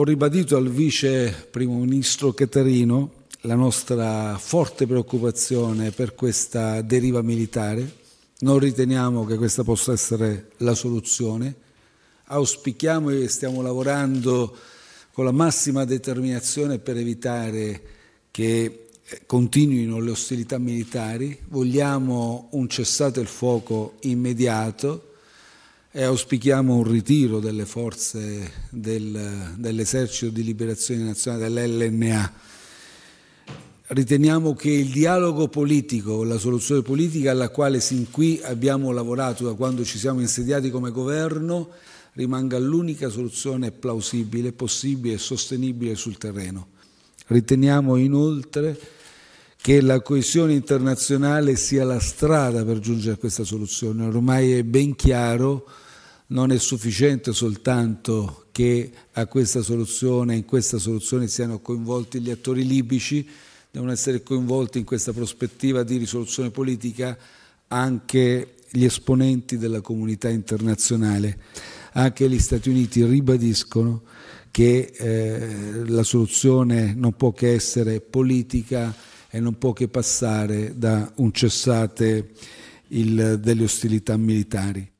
Ho ribadito al vice primo ministro Caterino la nostra forte preoccupazione per questa deriva militare. Non riteniamo che questa possa essere la soluzione. Auspichiamo e stiamo lavorando con la massima determinazione per evitare che eh, continuino le ostilità militari. Vogliamo un cessate il fuoco immediato e auspichiamo un ritiro delle forze del, dell'esercito di liberazione nazionale, dell'LNA. Riteniamo che il dialogo politico, la soluzione politica alla quale sin qui abbiamo lavorato da quando ci siamo insediati come governo, rimanga l'unica soluzione plausibile, possibile e sostenibile sul terreno. Riteniamo inoltre che la coesione internazionale sia la strada per giungere a questa soluzione. Ormai è ben chiaro non è sufficiente soltanto che a questa soluzione, in questa soluzione siano coinvolti gli attori libici, devono essere coinvolti in questa prospettiva di risoluzione politica anche gli esponenti della comunità internazionale. Anche gli Stati Uniti ribadiscono che eh, la soluzione non può che essere politica e non può che passare da un cessate il, delle ostilità militari.